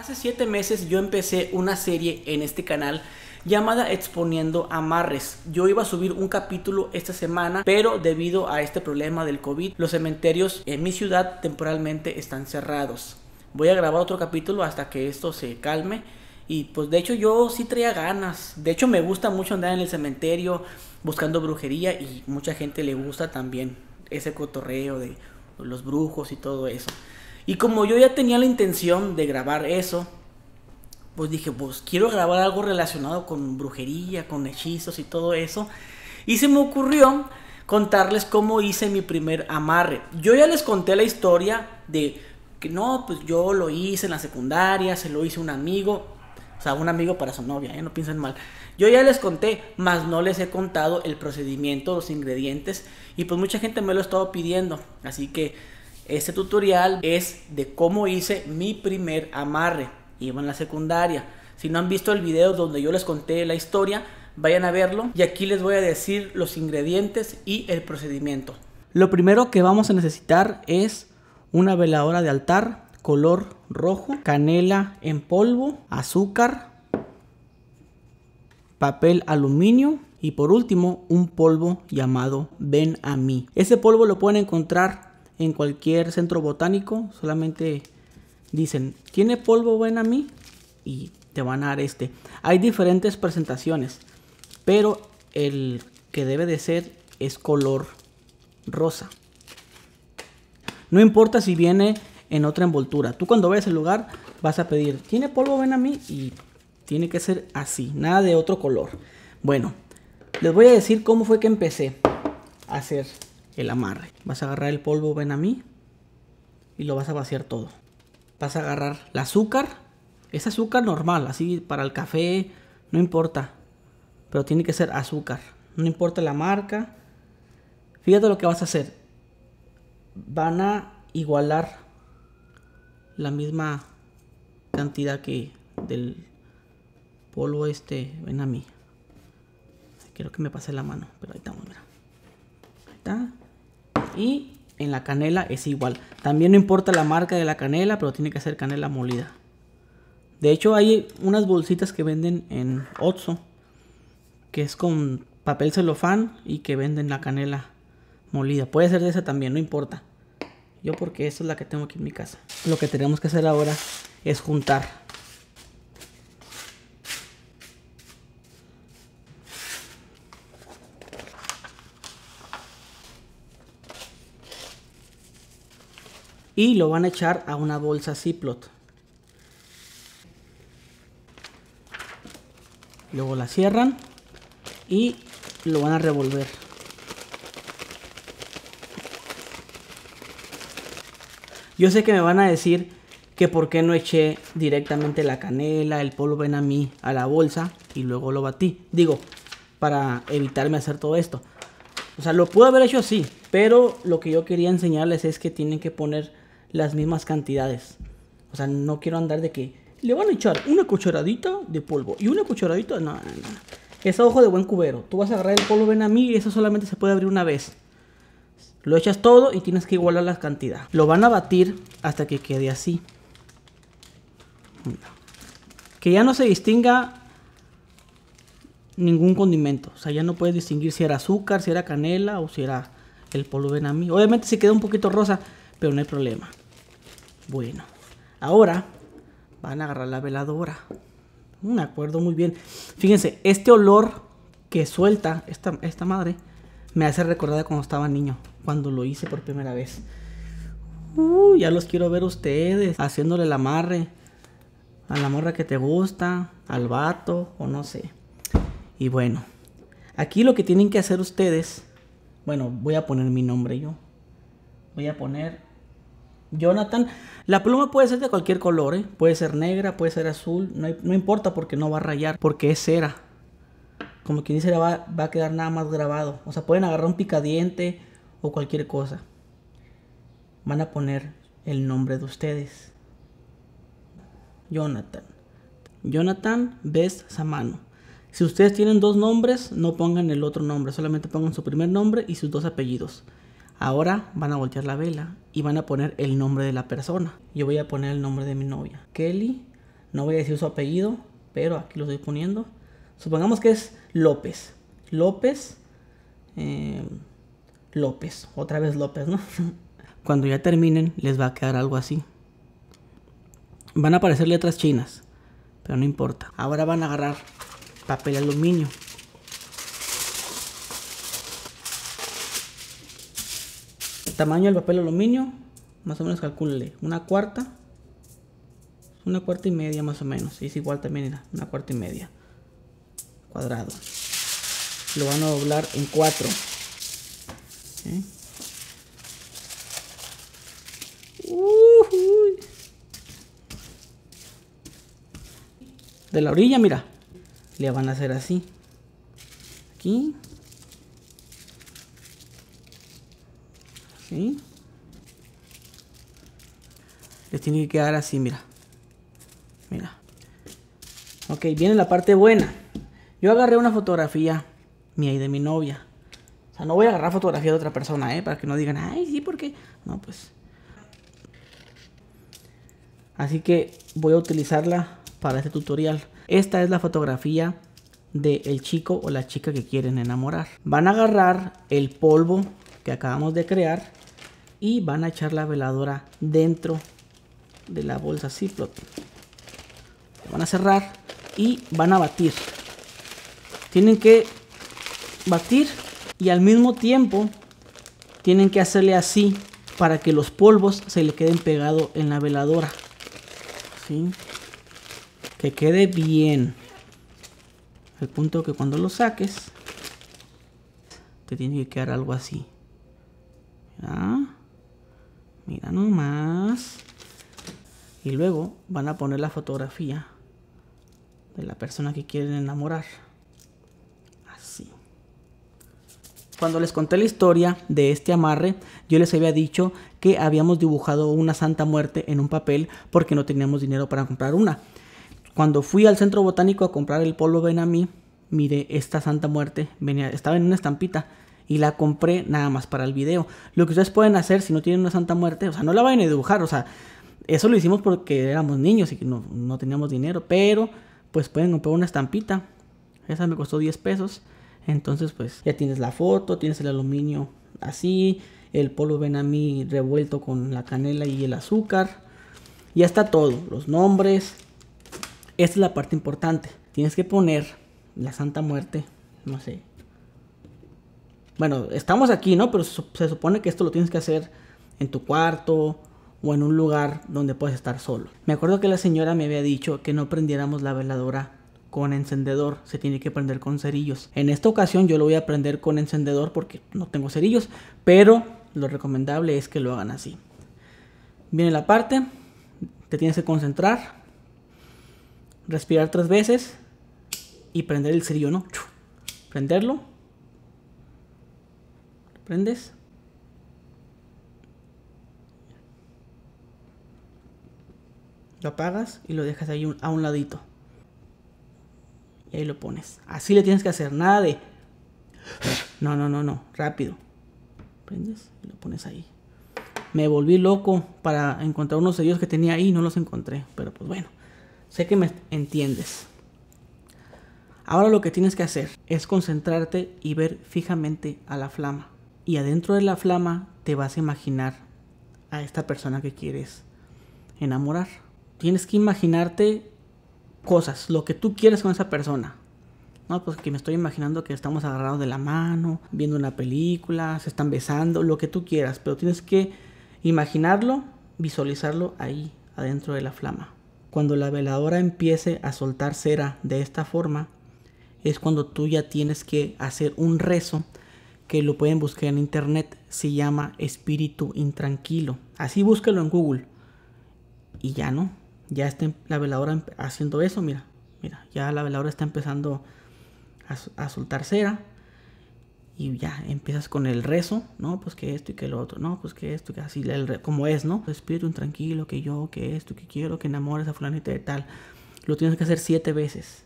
Hace siete meses yo empecé una serie en este canal llamada Exponiendo Amarres. Yo iba a subir un capítulo esta semana, pero debido a este problema del COVID, los cementerios en mi ciudad temporalmente están cerrados. Voy a grabar otro capítulo hasta que esto se calme. Y pues de hecho yo sí traía ganas. De hecho me gusta mucho andar en el cementerio buscando brujería y mucha gente le gusta también ese cotorreo de los brujos y todo eso. Y como yo ya tenía la intención de grabar eso, pues dije, pues quiero grabar algo relacionado con brujería, con hechizos y todo eso. Y se me ocurrió contarles cómo hice mi primer amarre. Yo ya les conté la historia de que no, pues yo lo hice en la secundaria, se lo hice un amigo, o sea, un amigo para su novia, ¿eh? no piensen mal. Yo ya les conté, más no les he contado el procedimiento, los ingredientes, y pues mucha gente me lo ha estado pidiendo, así que este tutorial es de cómo hice mi primer amarre. Iba en la secundaria. Si no han visto el video donde yo les conté la historia, vayan a verlo y aquí les voy a decir los ingredientes y el procedimiento. Lo primero que vamos a necesitar es una veladora de altar color rojo, canela en polvo, azúcar, papel aluminio y por último un polvo llamado ven a mí. Ese polvo lo pueden encontrar en cualquier centro botánico. Solamente dicen, ¿tiene polvo ven a mí? Y te van a dar este. Hay diferentes presentaciones, pero el que debe de ser es color rosa. No importa si viene en otra envoltura. Tú cuando ves el lugar vas a pedir, ¿tiene polvo ven a mí? Y tiene que ser así, nada de otro color. Bueno, les voy a decir cómo fue que empecé a hacer el amarre. Vas a agarrar el polvo, ven a mí, y lo vas a vaciar todo. Vas a agarrar el azúcar, es azúcar normal, así para el café, no importa, pero tiene que ser azúcar, no importa la marca. Fíjate lo que vas a hacer. Van a igualar la misma cantidad que del polvo este, ven a mí. Quiero que me pase la mano, pero ahí estamos, está y en la canela es igual. También no importa la marca de la canela, pero tiene que ser canela molida. De hecho, hay unas bolsitas que venden en Otso, que es con papel celofán y que venden la canela molida. Puede ser de esa también, no importa. Yo porque esta es la que tengo aquí en mi casa. Lo que tenemos que hacer ahora es juntar y lo van a echar a una bolsa Ziploc. Luego la cierran y lo van a revolver. Yo sé que me van a decir que por qué no eché directamente la canela, el polvo ven a la bolsa y luego lo batí. Digo, para evitarme hacer todo esto. O sea, lo pude haber hecho así, pero lo que yo quería enseñarles es que tienen que poner las mismas cantidades. O sea, no quiero andar de que le van a echar una cucharadita de polvo y una cucharadita. No, Es ojo de buen cubero. Tú vas a agarrar el polvo, ven a mí, y eso solamente se puede abrir una vez. Lo echas todo y tienes que igualar la cantidad. Lo van a batir hasta que quede así. Que ya no se distinga ningún condimento. O sea, ya no puedes distinguir si era azúcar, si era canela o si era el polvo mí Obviamente se queda un poquito rosa pero no hay problema. Bueno, ahora van a agarrar la veladora. Mm, me acuerdo muy bien. Fíjense, este olor que suelta esta, madre me hace recordar cuando estaba niño, cuando lo hice por primera vez. ya los quiero ver ustedes haciéndole el amarre a la morra que te gusta, al vato o no sé. Y bueno, aquí lo que tienen que hacer ustedes, bueno, voy a poner mi nombre yo. Voy a poner Jonathan, la pluma puede ser de cualquier color, ¿eh? puede ser negra, puede ser azul, no, importa porque no va a rayar, porque es cera. Como quien dice, va, va a quedar nada más grabado. O sea, pueden agarrar un picadiente o cualquier cosa. Van a poner el nombre de ustedes. Jonathan. Jonathan Best Samano. Si ustedes tienen dos nombres, no pongan el otro nombre, solamente pongan su primer nombre y sus dos apellidos. Ahora van a voltear la vela y van a poner el nombre de la persona. Yo voy a poner el nombre de mi novia. Kelly, no voy a decir su apellido, pero aquí lo estoy poniendo. Supongamos que es López. López. Eh, López. Otra vez López, ¿no? Cuando ya terminen, les va a quedar algo así. Van a aparecer letras chinas, pero no importa. Ahora van a agarrar papel aluminio Tamaño del papel aluminio, más o menos calcúlele, una cuarta, una cuarta y media más o menos. Es igual también, una cuarta y media. Cuadrado. Lo van a doblar en cuatro. de la orilla, mira, le van a hacer así. Aquí, Les tiene que quedar así, mira. Mira. Ok, viene la parte buena. Yo agarré una fotografía mía y de mi novia. O sea, no voy a agarrar fotografía de otra persona, ¿eh? Para que no digan, ay, sí, porque... No, pues... Así que voy a utilizarla para este tutorial. Esta es la fotografía del el chico o la chica que quieren enamorar. Van a agarrar el polvo que acabamos de crear y van a echar la veladora dentro de la bolsa Ziploc. Van a cerrar y van a batir. Tienen que batir y al mismo tiempo tienen que hacerle así para que los polvos se le queden pegado en la veladora. ¿Sí? Que quede bien. Al punto que cuando lo saques, te tiene que quedar algo así. Mira nomás. Y luego van a poner la fotografía de la persona que quieren enamorar. Así. Cuando les conté la historia de este amarre, yo les había dicho que habíamos dibujado una Santa Muerte en un papel porque no teníamos dinero para comprar una. Cuando fui al centro botánico a comprar el polvo benami, miré esta Santa Muerte, venía, estaba en una estampita y la compré nada más para el video. Lo que ustedes pueden hacer si no tienen una Santa Muerte, o sea, no la vayan a dibujar, o sea, eso lo hicimos porque éramos niños y no, no teníamos dinero, pero pues pueden comprar una estampita. Esa me costó 10 pesos. Entonces, pues ya tienes la foto, tienes el aluminio así, el polo ven a mí revuelto con la canela y el azúcar. Ya está todo, los nombres. Esta es la parte importante. Tienes que poner la Santa Muerte, no sé, bueno, estamos aquí, ¿no? Pero se supone que esto lo tienes que hacer en tu cuarto o en un lugar donde puedes estar solo. Me acuerdo que la señora me había dicho que no prendiéramos la veladora con encendedor, se tiene que prender con cerillos. En esta ocasión yo lo voy a prender con encendedor porque no tengo cerillos, pero lo recomendable es que lo hagan así. Viene la parte, te tienes que concentrar, respirar tres veces y prender el cerillo, ¿no? Prenderlo Prendes, Lo apagas y lo dejas ahí a un ladito. Y ahí lo pones. Así le tienes que hacer. Nada de... No, no, no, no. Rápido. ¿Prendes? Y lo pones ahí. Me volví loco para encontrar unos sellos que tenía ahí y no los encontré. Pero pues bueno. Sé que me entiendes. Ahora lo que tienes que hacer es concentrarte y ver fijamente a la flama y adentro de la flama te vas a imaginar a esta persona que quieres enamorar. Tienes que imaginarte cosas, lo que tú quieres con esa persona. No, porque pues me estoy imaginando que estamos agarrados de la mano, viendo una película, se están besando, lo que tú quieras, pero tienes que imaginarlo, visualizarlo ahí, adentro de la flama. Cuando la veladora empiece a soltar cera de esta forma, es cuando tú ya tienes que hacer un rezo que lo pueden buscar en internet. Se llama Espíritu Intranquilo. Así búsquelo en Google. Y ya no. Ya está la veladora haciendo eso. Mira, mira, ya la veladora está empezando a, soltar cera. Y ya empiezas con el rezo, no, pues que esto y que lo otro, no, pues que esto, que así, como es, ¿no? Espíritu intranquilo, que yo, que esto, que quiero, que enamores a fulanita de tal. Lo tienes que hacer siete veces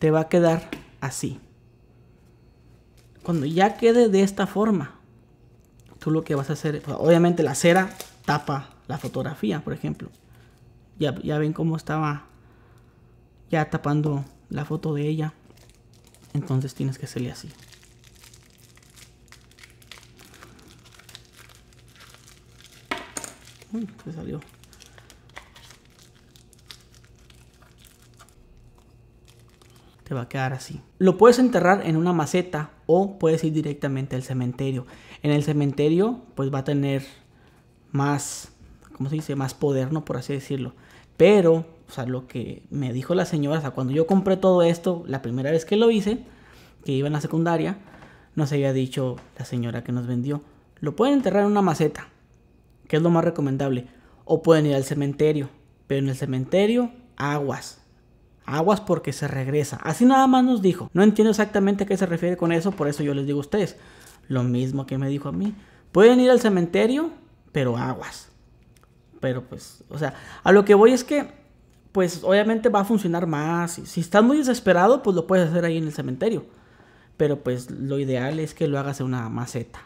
te va a quedar así. Cuando ya quede de esta forma, tú lo que vas a hacer, pues, obviamente la cera tapa la fotografía, por ejemplo. Ya, ya ven cómo estaba ya tapando la foto de ella. Entonces tienes que hacerle así. Uy, se salió. Se va a quedar así. Lo puedes enterrar en una maceta o puedes ir directamente al cementerio. En el cementerio pues va a tener más, ¿cómo se dice? Más poder, ¿no? Por así decirlo. Pero, o sea, lo que me dijo la señora, o sea, cuando yo compré todo esto, la primera vez que lo hice, que iba en la secundaria, nos había dicho la señora que nos vendió, lo pueden enterrar en una maceta, que es lo más recomendable, o pueden ir al cementerio, pero en el cementerio aguas, aguas porque se regresa. Así nada más nos dijo. No entiendo exactamente a qué se refiere con eso, por eso yo les digo a ustedes lo mismo que me dijo a mí. Pueden ir al cementerio, pero aguas. Pero pues, o sea, a lo que voy es que, pues obviamente va a funcionar más. Si estás muy desesperado, pues lo puedes hacer ahí en el cementerio. Pero pues lo ideal es que lo hagas en una maceta.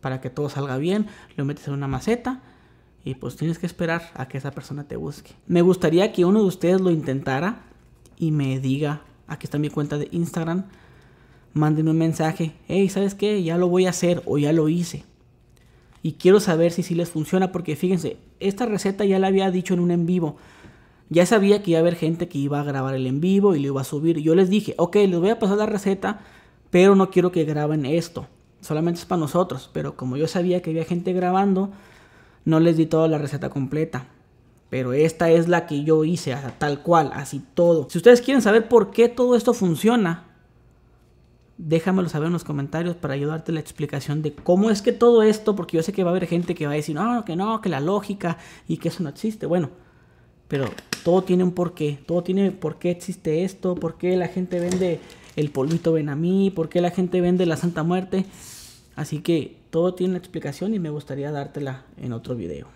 Para que todo salga bien, lo metes en una maceta y pues tienes que esperar a que esa persona te busque. Me gustaría que uno de ustedes lo intentara y me diga, aquí está mi cuenta de Instagram, manden un mensaje, hey, ¿sabes qué? Ya lo voy a hacer o ya lo hice. Y quiero saber si sí les funciona porque fíjense, esta receta ya la había dicho en un en vivo. Ya sabía que iba a haber gente que iba a grabar el en vivo y lo iba a subir. Yo les dije, ok, les voy a pasar la receta, pero no quiero que graben esto. Solamente es para nosotros. Pero como yo sabía que había gente grabando, no les di toda la receta completa pero esta es la que yo hice, tal cual, así todo. Si ustedes quieren saber por qué todo esto funciona, déjamelo saber en los comentarios para ayudarte la explicación de cómo es que todo esto, porque yo sé que va a haber gente que va a decir, no, que no, que la lógica y que eso no existe. Bueno, pero todo tiene un porqué, todo tiene por qué existe esto, por qué la gente vende el polvito Benamí, por qué la gente vende la Santa Muerte. Así que todo tiene una explicación y me gustaría dártela en otro video.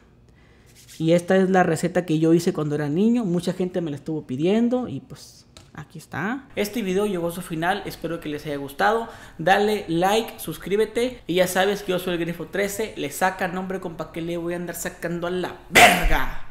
Y esta es la receta que yo hice cuando era niño. Mucha gente me la estuvo pidiendo y pues aquí está. Este video llegó a su final, espero que les haya gustado. Dale like, suscríbete y ya sabes que yo soy el Grifo 13. Le saca nombre con pa' que le voy a andar sacando a la verga.